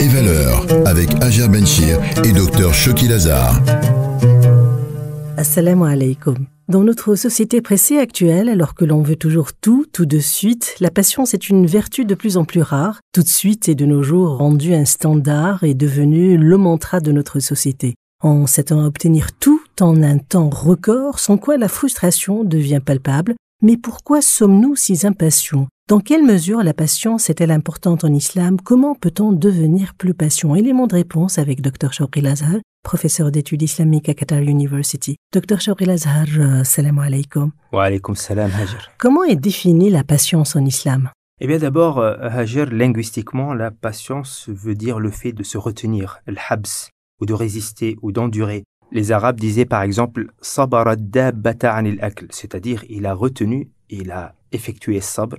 et valeurs avec Ager Benchir et Dr Shoki Lazar. Assalamu alaikum. Dans notre société pressée actuelle, alors que l'on veut toujours tout, tout de suite, la patience est une vertu de plus en plus rare, tout de suite et de nos jours rendue un standard et devenue le mantra de notre société. En s'attendant à obtenir tout en un temps record, sans quoi la frustration devient palpable. Mais pourquoi sommes-nous si impatients dans quelle mesure la patience est-elle importante en islam Comment peut-on devenir plus patient Élément de réponse avec Dr Shawqi Lazhar, professeur d'études islamiques à Qatar University. Dr Shawqi Lazhar, euh, salam alaikum. Wa alaikum salam, Hajar. Comment est définie la patience en islam eh bien d'abord, euh, Hajar, linguistiquement, la patience veut dire le fait de se retenir, l'habs, ou de résister, ou d'endurer. Les Arabes disaient par exemple « sabarad anil akl », c'est-à-dire il a retenu, il a effectué sabr,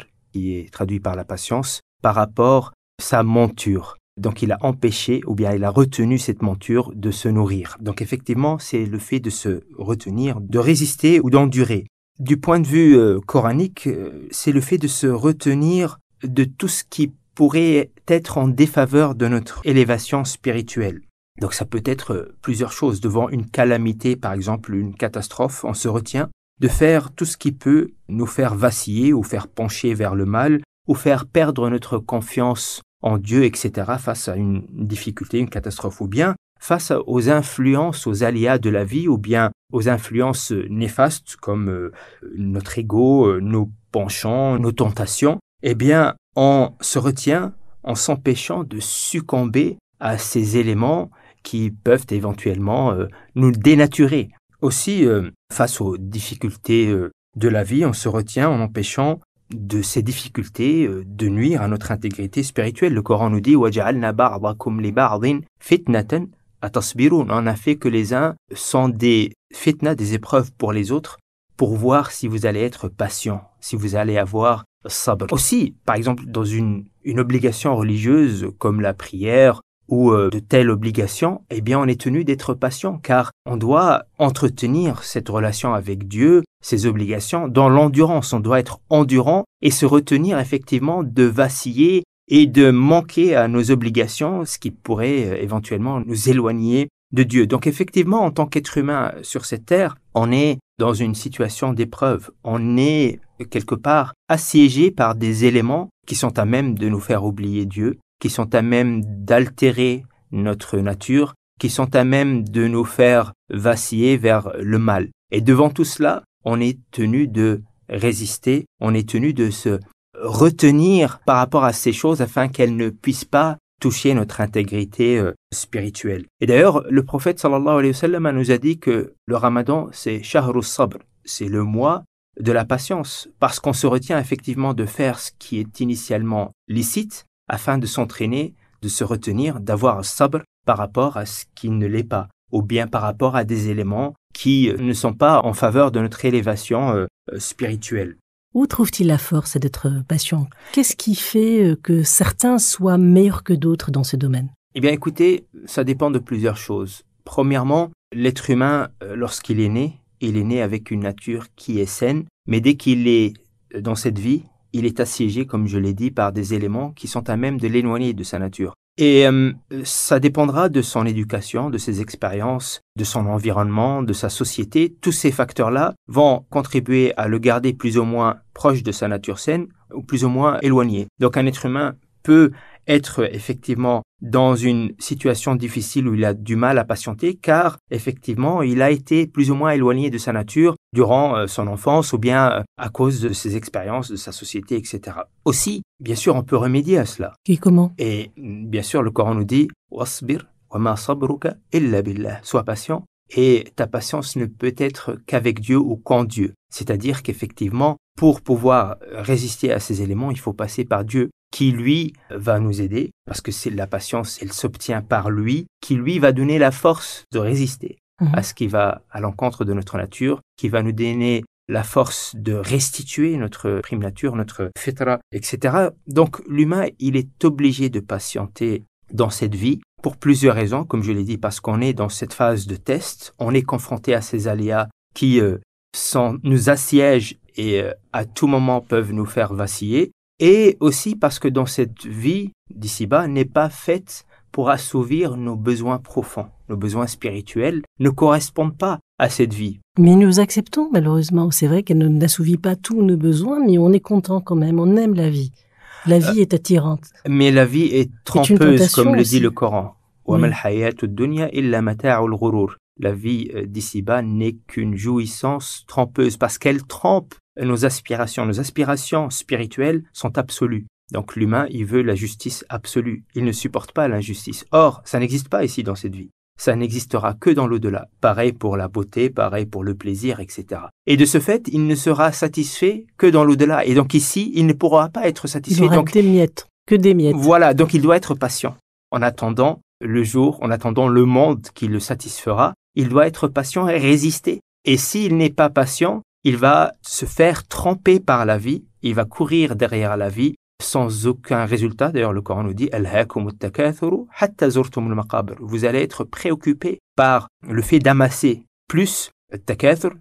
est traduit par la patience, par rapport à sa monture. Donc il a empêché ou bien il a retenu cette monture de se nourrir. Donc effectivement, c'est le fait de se retenir, de résister ou d'endurer. Du point de vue euh, coranique, euh, c'est le fait de se retenir de tout ce qui pourrait être en défaveur de notre élévation spirituelle. Donc ça peut être euh, plusieurs choses. Devant une calamité, par exemple, une catastrophe, on se retient de faire tout ce qui peut nous faire vaciller ou faire pencher vers le mal ou faire perdre notre confiance en Dieu, etc., face à une difficulté, une catastrophe, ou bien face aux influences, aux aléas de la vie, ou bien aux influences néfastes comme euh, notre ego, euh, nos penchants, nos tentations, eh bien, on se retient en s'empêchant de succomber à ces éléments qui peuvent éventuellement euh, nous dénaturer. Aussi, euh, face aux difficultés euh, de la vie, on se retient en empêchant de ces difficultés euh, de nuire à notre intégrité spirituelle. Le Coran nous dit On a fait que les uns sont des fitna, des épreuves pour les autres, pour voir si vous allez être patient, si vous allez avoir sabr. Aussi, par exemple, dans une obligation religieuse comme la prière ou euh, de telles obligations, eh bien on est tenu d'être patient car on doit entretenir cette relation avec Dieu, ces obligations, dans l'endurance. On doit être endurant et se retenir effectivement de vaciller et de manquer à nos obligations, ce qui pourrait euh, éventuellement nous éloigner de Dieu. Donc effectivement, en tant qu'être humain sur cette terre, on est dans une situation d'épreuve. On est quelque part assiégé par des éléments qui sont à même de nous faire oublier Dieu qui sont à même d'altérer notre nature, qui sont à même de nous faire vaciller vers le mal. Et devant tout cela, on est tenu de résister, on est tenu de se retenir par rapport à ces choses afin qu'elles ne puissent pas toucher notre intégrité euh, spirituelle. Et d'ailleurs, le prophète sallallahu alayhi wa sallam nous a dit que le ramadan, c'est Shahru sabr, c'est le mois de la patience, parce qu'on se retient effectivement de faire ce qui est initialement licite, afin de s'entraîner, de se retenir, d'avoir un sabre par rapport à ce qui ne l'est pas, ou bien par rapport à des éléments qui euh, ne sont pas en faveur de notre élévation euh, euh, spirituelle. Où trouve-t-il la force d'être patient Qu'est-ce qui fait que certains soient meilleurs que d'autres dans ce domaine Eh bien écoutez, ça dépend de plusieurs choses. Premièrement, l'être humain, lorsqu'il est né, il est né avec une nature qui est saine, mais dès qu'il est dans cette vie, il est assiégé, comme je l'ai dit, par des éléments qui sont à même de l'éloigner de sa nature. Et euh, ça dépendra de son éducation, de ses expériences, de son environnement, de sa société. Tous ces facteurs-là vont contribuer à le garder plus ou moins proche de sa nature saine ou plus ou moins éloigné. Donc un être humain peut être effectivement dans une situation difficile où il a du mal à patienter car effectivement il a été plus ou moins éloigné de sa nature durant euh, son enfance ou bien euh, à cause de ses expériences, de sa société, etc. Aussi, bien sûr, on peut remédier à cela. Et comment Et mm, bien sûr, le Coran nous dit Sois patient et ta patience ne peut être qu'avec Dieu ou qu'en Dieu. C'est-à-dire qu'effectivement, pour pouvoir euh, résister à ces éléments, il faut passer par Dieu qui lui va nous aider, parce que c'est la patience, elle s'obtient par lui, qui lui va donner la force de résister. Mhm. à ce qui va à l'encontre de notre nature, qui va nous donner la force de restituer notre prime nature, notre fitra, etc. Donc l'humain, il est obligé de patienter dans cette vie pour plusieurs raisons, comme je l'ai dit, parce qu'on est dans cette phase de test, on est confronté à ces aléas qui euh, nous assiègent et euh, à tout moment peuvent nous faire vaciller, et aussi parce que dans cette vie d'ici-bas n'est pas faite pour assouvir nos besoins profonds, nos besoins spirituels, ne correspondent pas à cette vie. Mais nous acceptons malheureusement, c'est vrai qu'elle n'assouvit pas tous nos besoins, mais on est content quand même, on aime la vie. La euh, vie est attirante. Mais la vie est trompeuse, comme le dit le Coran. La vie euh, d'ici-bas n'est qu'une jouissance trompeuse parce qu'elle trompe nos aspirations. Nos aspirations spirituelles sont absolues. Donc l'humain, il veut la justice absolue. Il ne supporte pas l'injustice. Or, ça n'existe pas ici dans cette vie. Ça n'existera que dans l'au-delà. Pareil pour la beauté, pareil pour le plaisir, etc. Et de ce fait, il ne sera satisfait que dans l'au-delà. Et donc ici, il ne pourra pas être satisfait. Il des miettes, que des miettes. Voilà, donc il doit être patient. En attendant le jour, en attendant le monde qui le satisfera, il doit être patient et résister. Et s'il n'est pas patient, il va se faire tremper par la vie, il va courir derrière la vie, sans aucun résultat. D'ailleurs, le Coran nous dit Vous allez être préoccupé par le fait d'amasser plus.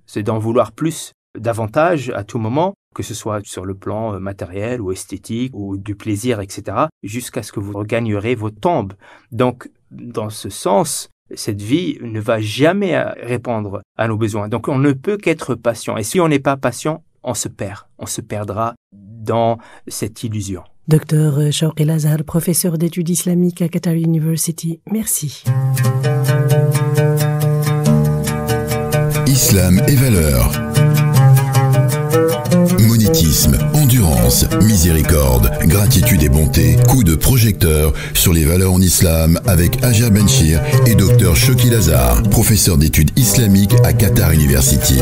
c'est d'en vouloir plus, davantage à tout moment, que ce soit sur le plan euh, matériel ou esthétique ou du plaisir, etc., jusqu'à ce que vous regagnerez vos tombes. Donc, dans ce sens, cette vie ne va jamais répondre à nos besoins. Donc, on ne peut qu'être patient. Et si on n'est pas patient, on se perd. On se perdra dans cette illusion. Docteur Shawqi Lazar, professeur d'études islamiques à Qatar University, merci. Islam et valeurs. Monétisme, endurance, miséricorde, gratitude et bonté, coup de projecteur sur les valeurs en islam avec Ager Benchir et Dr Shoki Lazar, professeur d'études islamiques à Qatar University.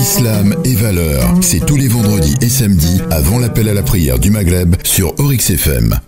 Islam et valeurs, c'est tous les vendredis et samedis avant l'appel à la prière du Maghreb sur Oryx FM.